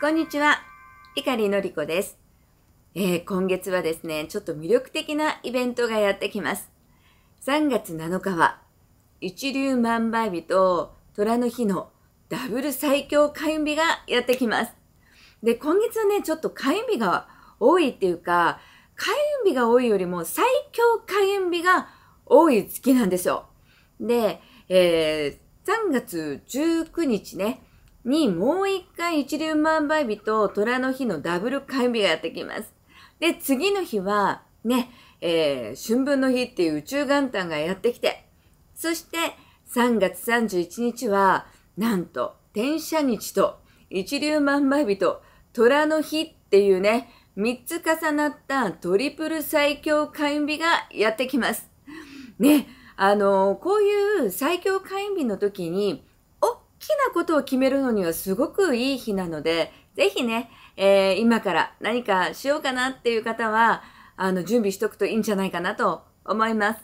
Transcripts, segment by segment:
こんにちは。碇のりこです、えー、今月はですね、ちょっと魅力的なイベントがやってきます。3月7日は、一粒万倍日と虎の日のダブル最強開運日がやってきます。で、今月はね、ちょっと開運日が多いっていうか、開運日が多いよりも最強開運日が多い月なんですよ。で、えー、3月19日ね、にもう一回一粒万倍日と虎の日のダブル火曜日がやってきます。で、次の日は、ね、えー、春分の日っていう宇宙元旦がやってきて、そして3月31日は、なんと、天赦日と一粒万倍日と虎の日っていうね、3つ重なったトリプル最強火員日がやってきます。ね、あのー、こういう最強火員日の時に、きなことを決めるのにはすごくいい日なので、ぜひね、えー、今から何かしようかなっていう方は、あの、準備しとくといいんじゃないかなと思います。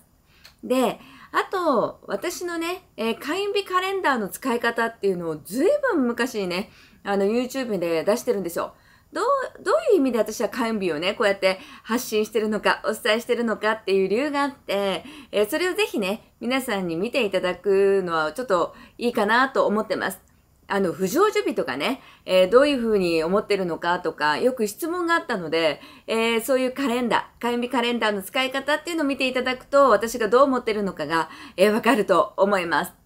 で、あと、私のね、えー、会員日カレンダーの使い方っていうのを随分昔にね、あの、YouTube で出してるんですよ。どう、どういう意味で私は甘美をね、こうやって発信してるのか、お伝えしてるのかっていう理由があって、えー、それをぜひね、皆さんに見ていただくのはちょっといいかなと思ってます。あの、不成就日とかね、えー、どういうふうに思ってるのかとか、よく質問があったので、えー、そういうカレンダー、火曜日カレンダーの使い方っていうのを見ていただくと、私がどう思ってるのかが、えー、わかると思います。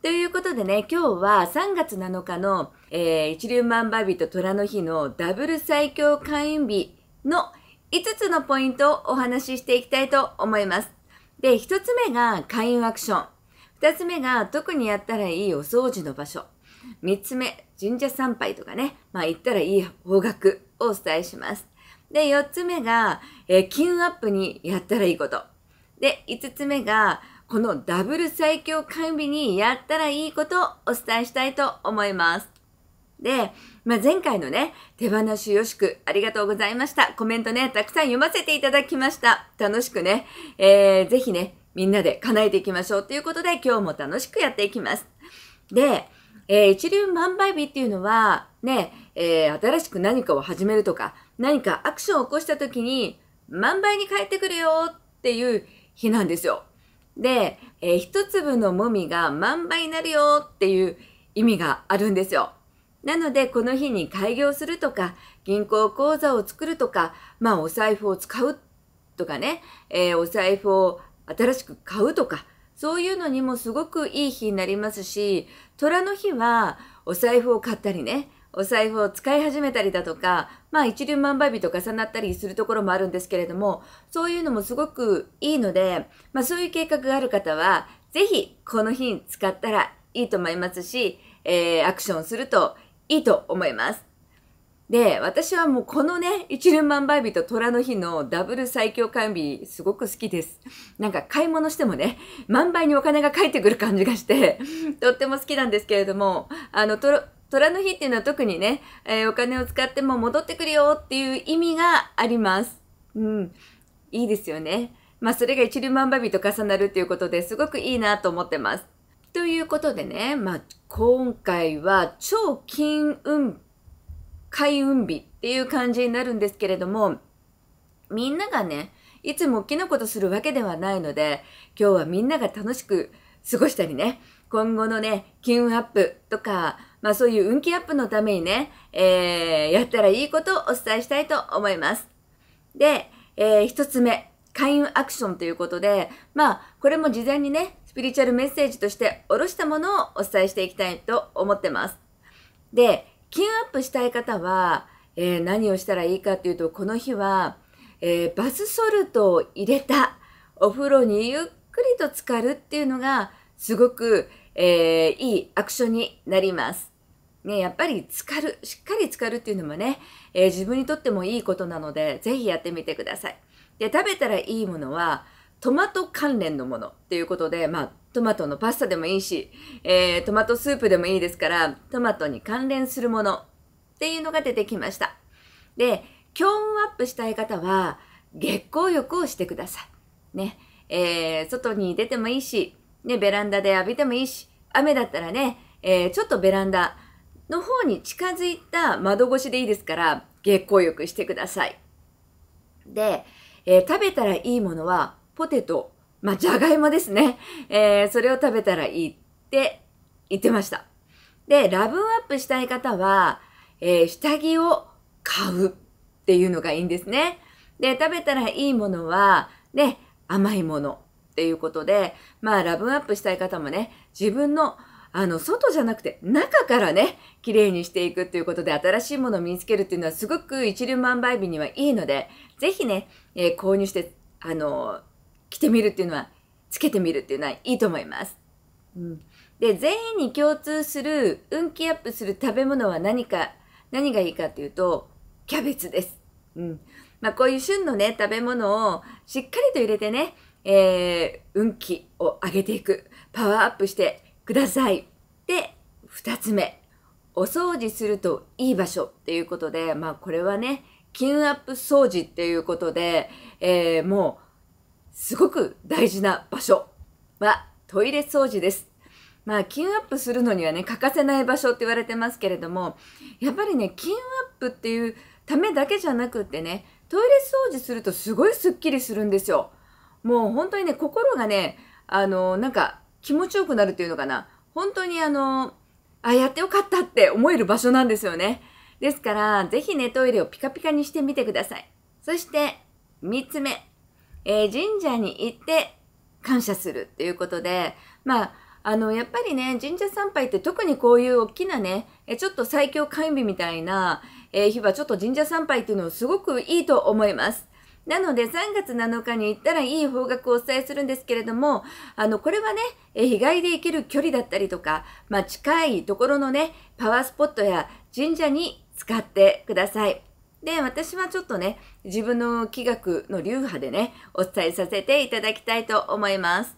ということでね、今日は3月7日の、えー、一粒万倍日と虎の日のダブル最強会員日の5つのポイントをお話ししていきたいと思います。で、1つ目が会員アクション。2つ目が特にやったらいいお掃除の場所。3つ目、神社参拝とかね、まあ行ったらいい方角をお伝えします。で、4つ目が、えー、金運アップにやったらいいこと。で、5つ目が、このダブル最強管理にやったらいいことをお伝えしたいと思います。で、まあ、前回のね、手放しよしく、ありがとうございました。コメントね、たくさん読ませていただきました。楽しくね、えー、ぜひね、みんなで叶えていきましょうということで、今日も楽しくやっていきます。で、えー、一流万倍日っていうのは、ね、えー、新しく何かを始めるとか、何かアクションを起こした時に、万倍に帰ってくるよっていう日なんですよ。で、えー、一粒のもみが万倍になるよっていう意味があるんですよ。なので、この日に開業するとか、銀行口座を作るとか、まあ、お財布を使うとかね、えー、お財布を新しく買うとか、そういうのにもすごくいい日になりますし、虎の日はお財布を買ったりね、お財布を使い始めたりだとか、まあ一粒万倍日と重なったりするところもあるんですけれども、そういうのもすごくいいので、まあそういう計画がある方は、ぜひこの日に使ったらいいと思いますし、えー、アクションするといいと思います。で、私はもうこのね、一粒万倍日と虎の日のダブル最強管理すごく好きです。なんか買い物してもね、万倍にお金が返ってくる感じがして、とっても好きなんですけれども、あの、と虎の日っていうのは特にね、えー、お金を使っても戻ってくるよっていう意味があります。うん。いいですよね。まあそれが一粒万倍日と重なるっていうことですごくいいなと思ってます。ということでね、まあ今回は超金運、開運日っていう感じになるんですけれども、みんながね、いつも大きなことするわけではないので、今日はみんなが楽しく過ごしたりね、今後のね、金運アップとか、まあそういう運気アップのためにね、えー、やったらいいことをお伝えしたいと思います。で、えー、一つ目、開運アクションということで、まあ、これも事前にね、スピリチュアルメッセージとしておろしたものをお伝えしていきたいと思ってます。で、金アップしたい方は、えー、何をしたらいいかっていうと、この日は、えー、バスソルトを入れたお風呂にゆっくりと浸かるっていうのが、すごく、えー、いいアクションになります。ね、やっぱり浸かる、しっかり浸かるっていうのもね、えー、自分にとってもいいことなので、ぜひやってみてください。で、食べたらいいものは、トマト関連のものっていうことで、まあ、トマトのパスタでもいいし、えー、トマトスープでもいいですから、トマトに関連するものっていうのが出てきました。で、強運アップしたい方は、月光浴をしてください。ね。えー、外に出てもいいし、ね、ベランダで浴びてもいいし、雨だったらね、えー、ちょっとベランダの方に近づいた窓越しでいいですから、月光浴してください。で、えー、食べたらいいものは、ポテト、まあ、じゃがいもですね。えー、それを食べたらいいって言ってました。で、ラブンアップしたい方は、えー、下着を買うっていうのがいいんですね。で、食べたらいいものは、ね、甘いもの、っていうことで、まあ、ラブアップしたい方もね、自分のあの、外じゃなくて、中からね、綺麗にしていくっていうことで、新しいものを身につけるっていうのはすごく一粒万倍日にはいいので、ぜひね、えー、購入して、あのー、着てみるっていうのは、つけてみるっていうのはいいと思います。うん。で、全員に共通する、運気アップする食べ物は何か、何がいいかっていうと、キャベツです。うん。まあ、こういう旬のね、食べ物をしっかりと入れてね、えー、運気を上げていく、パワーアップしてください。で、2つ目、お掃除するといい場所っていうことで、まあこれはね、金アップ掃除っていうことで、えー、もう、すごく大事な場所はトイレ掃除です。まあ、金アップするのにはね、欠かせない場所って言われてますけれども、やっぱりね、金アップっていうためだけじゃなくってね、トイレ掃除するとすごいスッキリするんですよ。もう本当にね、心がね、あの、なんか気持ちよくなるというのかな。本当にあの、あ、やってよかったって思える場所なんですよね。ですから、ぜひね、トイレをピカピカにしてみてください。そして、3つ目、えー、神社に行って感謝するっていうことで、まあ、あの、やっぱりね、神社参拝って特にこういう大きなね、ちょっと最強火曜日みたいな、えー、日はちょっと神社参拝っていうのをすごくいいと思います。なので3月7日に行ったらいい方角をお伝えするんですけれども、あの、これはね、日帰りで行ける距離だったりとか、まあ、近いところのね、パワースポットや神社に使ってください。で、私はちょっとね、自分の気学の流派でね、お伝えさせていただきたいと思います。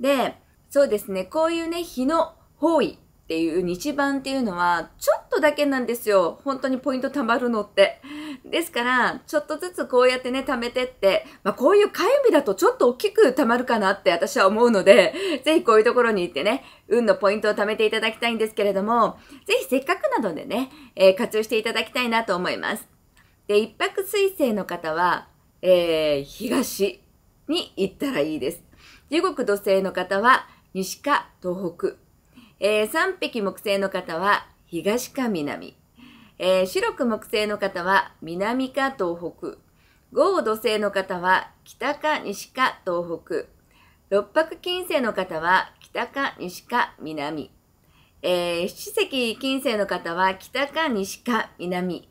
で、そうですね、こういうね、日の方位っていう日版っていうのは、ちょっとだけなんですよ。本当にポイント貯まるのって。ですから、ちょっとずつこうやってね、貯めてって、まあ、こういうかゆみだとちょっと大きく貯まるかなって私は思うので、ぜひこういうところに行ってね、運のポイントを貯めていただきたいんですけれども、ぜひせっかくなのでね、えー、活用していただきたいなと思います。で、一泊水星の方は、えー、東に行ったらいいです。時刻土星の方は、西か東北。えー、3匹木星の方は東か南。えー、白く木星の方は南か東北。豪土星の方は北か西か東北。六白金星の方は北か西か南。えー、七石金星の方は北か西か南。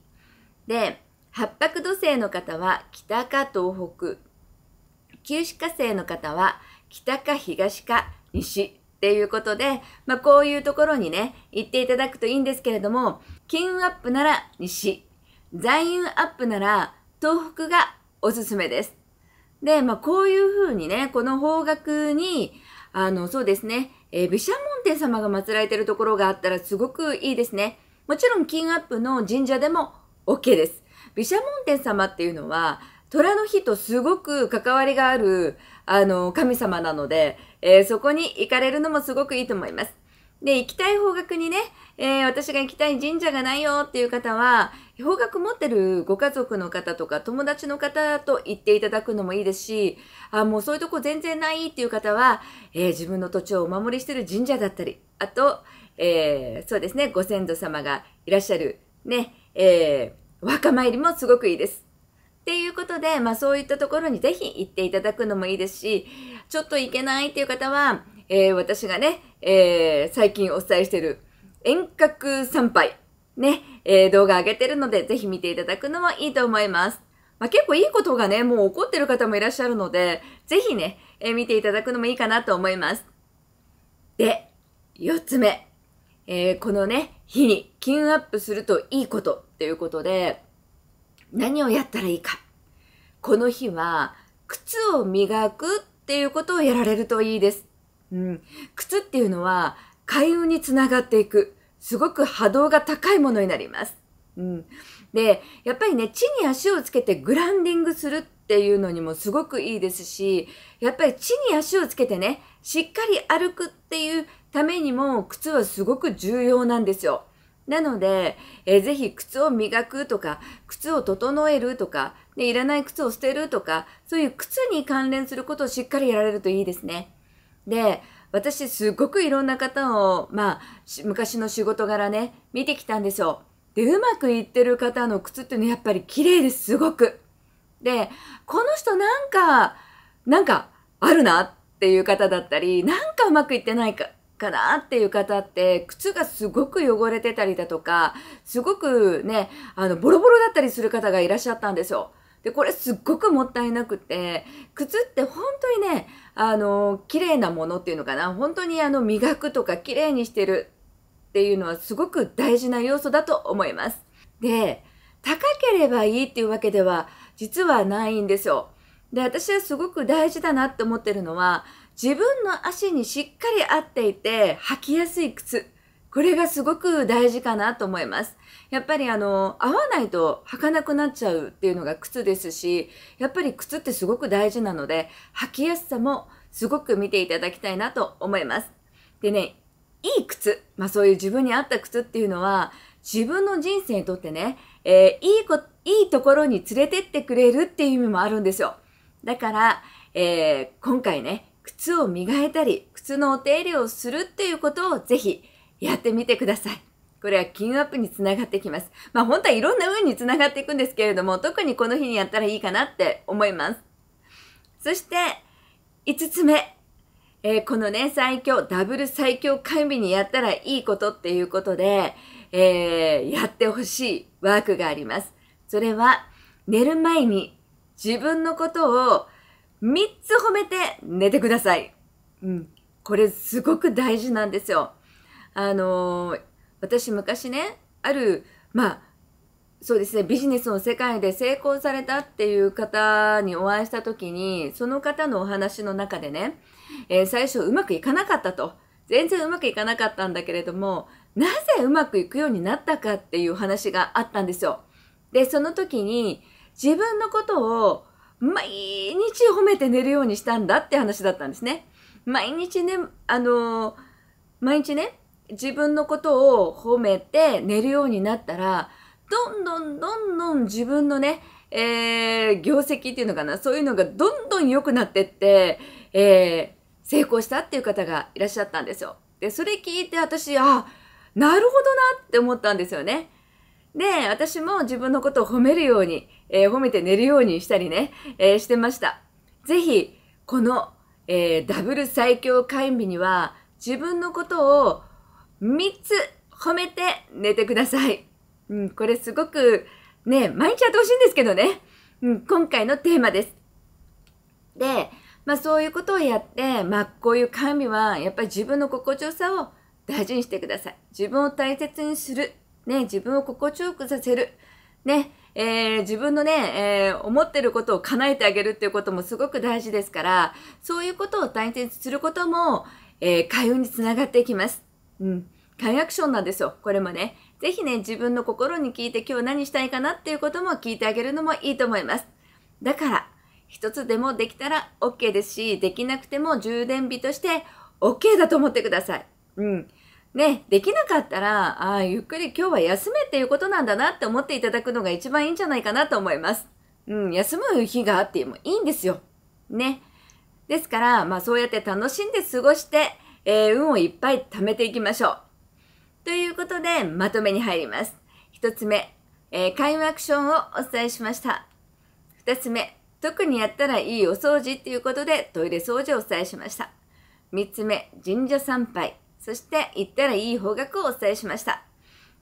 で、八白土星の方は北か東北。九四火星の方は北か東か西っていうことで、まあ、こういうところにね、行っていただくといいんですけれども、金運アップなら西、財運アップなら東北がおすすめです。で、まあ、こういう風にね、この方角に、あの、そうですね、えー、毘沙門天様が祀られてるところがあったらすごくいいですね。もちろん、金アップの神社でも OK です。毘沙門天様っていうのは、虎の日とすごく関わりがある、あの、神様なので、えー、そこに行かれるのもすごくいいと思います。で、行きたい方角にね、えー、私が行きたい神社がないよっていう方は、方角持ってるご家族の方とか友達の方と行っていただくのもいいですし、あ、もうそういうとこ全然ないっていう方は、えー、自分の土地をお守りしてる神社だったり、あと、えー、そうですね、ご先祖様がいらっしゃる、ね、えー、お参りもすごくいいです。ていうことで、まあそういったところにぜひ行っていただくのもいいですし、ちょっと行けないっていう方は、えー、私がね、えー、最近お伝えしてる遠隔参拝、ね、えー、動画上げてるので、ぜひ見ていただくのもいいと思います。まあ、結構いいことがね、もう起こってる方もいらっしゃるので、ぜひね、えー、見ていただくのもいいかなと思います。で、四つ目。えー、このね、日に金アップするといいことっていうことで、何をやったらいいか。この日は靴を磨くっていうことをやられるといいです。うん、靴っていうのは開運につながっていく。すごく波動が高いものになります。うん、で、やっぱりね、地に足をつけてグランディングするっていうのにもすごくいいですし、やっぱり地に足をつけてね、しっかり歩くっていうためにも靴はすごく重要なんですよ。なので、えー、ぜひ靴を磨くとか、靴を整えるとか、で、いらない靴を捨てるとか、そういう靴に関連することをしっかりやられるといいですね。で、私すごくいろんな方を、まあ、昔の仕事柄ね、見てきたんですよ。で、うまくいってる方の靴っていうのはやっぱり綺麗です、すごく。で、この人なんか、なんかあるなっていう方だったり、なんかうまくいってないか、かなっていう方って、靴がすごく汚れてたりだとか、すごくね、あの、ボロボロだったりする方がいらっしゃったんですよ。で、これすっごくもったいなくて、靴って本当にね、あの、綺麗なものっていうのかな、本当にあの、磨くとか綺麗にしてるっていうのはすごく大事な要素だと思います。で、高ければいいっていうわけでは実はないんですよ。で、私はすごく大事だなって思ってるのは、自分の足にしっかり合っていて履きやすい靴。これがすごく大事かなと思います。やっぱりあの、合わないと履かなくなっちゃうっていうのが靴ですし、やっぱり靴ってすごく大事なので、履きやすさもすごく見ていただきたいなと思います。でね、いい靴、まあそういう自分に合った靴っていうのは、自分の人生にとってね、えー、いいこ、いいところに連れてってくれるっていう意味もあるんですよ。だから、えー、今回ね、靴を磨いたり、靴のお手入れをするっていうことをぜひやってみてください。これは金アップにつながってきます。まあ本当はいろんな運につながっていくんですけれども、特にこの日にやったらいいかなって思います。そして、5つ目。えー、このね、最強、ダブル最強会日にやったらいいことっていうことで、えー、やってほしいワークがあります。それは、寝る前に自分のことを3つ褒めて寝てください。うん。これすごく大事なんですよ。あのー、私昔ね、ある、まあ、そうですね、ビジネスの世界で成功されたっていう方にお会いした時に、その方のお話の中でね、えー、最初うまくいかなかったと。全然うまくいかなかったんだけれども、なぜうまくいくようになったかっていう話があったんですよ。で、その時に自分のことを毎日褒めて寝るようにしたんだって話だったんですね。毎日ね、あのー、毎日ね、自分のことを褒めて寝るようになったら、どんどんどんどん自分のね、えー、業績っていうのかな、そういうのがどんどん良くなってって、えー、成功したっていう方がいらっしゃったんですよ。で、それ聞いて私、あ、なるほどなって思ったんですよね。で、私も自分のことを褒めるように、えー、褒めて寝るようにしたりね、えー、してました。ぜひ、この、えー、ダブル最強会日には、自分のことを3つ褒めて寝てください。うん、これすごくね、毎日やってほしいんですけどね。うん、今回のテーマです。で、まあそういうことをやって、まあこういう神はやっぱり自分の心地よさを大事にしてください。自分を大切にする。ね、自分を心地よくさせる。ね、えー、自分のね、えー、思ってることを叶えてあげるっていうこともすごく大事ですから、そういうことを大切にすることも、えー、開運につながっていきます。うん。カアクションなんですよ、これもね。ぜひね、自分の心に聞いて今日何したいかなっていうことも聞いてあげるのもいいと思います。だから、一つでもできたら OK ですし、できなくても充電日として OK だと思ってください。うん。ね、できなかったら、ああ、ゆっくり今日は休めっていうことなんだなって思っていただくのが一番いいんじゃないかなと思います。うん、休む日があってもいいんですよ。ね。ですから、まあそうやって楽しんで過ごして、えー、運をいっぱい貯めていきましょう。ということで、まとめに入ります。一つ目、えー、開運アクションをお伝えしました。二つ目、特にやったらいいお掃除っていうことで、トイレ掃除をお伝えしました。三つ目、神社参拝。そして、行ったらいい方角をお伝えしました。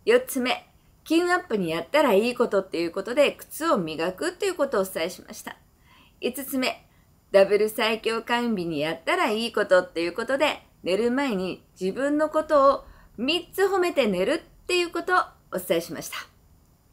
四つ目、金アップにやったらいいことっていうことで、靴を磨くということをお伝えしました。五つ目、ダブル最強管理にやったらいいことっていうことで、寝る前に自分のことを3つ褒めて寝るっていうことをお伝えしました。っ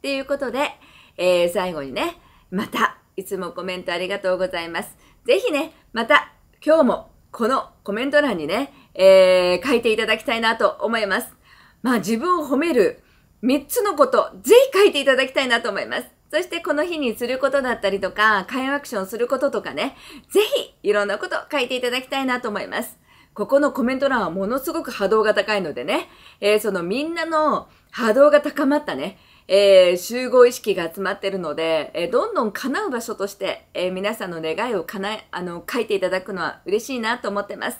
ていうことで、えー、最後にね、また、いつもコメントありがとうございます。ぜひね、また、今日も、このコメント欄にね、えー、書いていただきたいなと思います。まあ、自分を褒める3つのこと、ぜひ書いていただきたいなと思います。そしてこの日にすることだったりとか、会話アクションすることとかね、ぜひいろんなこと書いていただきたいなと思います。ここのコメント欄はものすごく波動が高いのでね、えー、そのみんなの波動が高まったね、えー、集合意識が集まってるので、えー、どんどん叶う場所として、えー、皆さんの願いを叶え、あの、書いていただくのは嬉しいなと思ってます。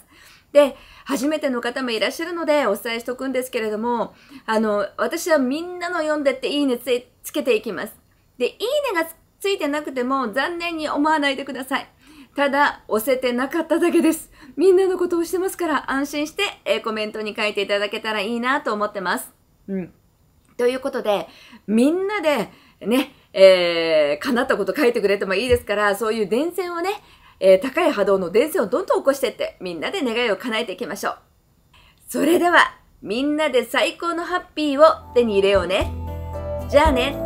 で、初めての方もいらっしゃるのでお伝えしとくんですけれども、あの、私はみんなの読んでっていいねつけていきます。で、いいねがついてなくても残念に思わないでください。ただ、押せてなかっただけです。みんなのことをしてますから、安心して、えコメントに書いていただけたらいいなと思ってます。うん。ということで、みんなで、ね、えー、叶ったこと書いてくれてもいいですから、そういう電線をね、えー、高い波動の電線をどんどん起こしてって、みんなで願いを叶えていきましょう。それでは、みんなで最高のハッピーを手に入れようね。じゃあね。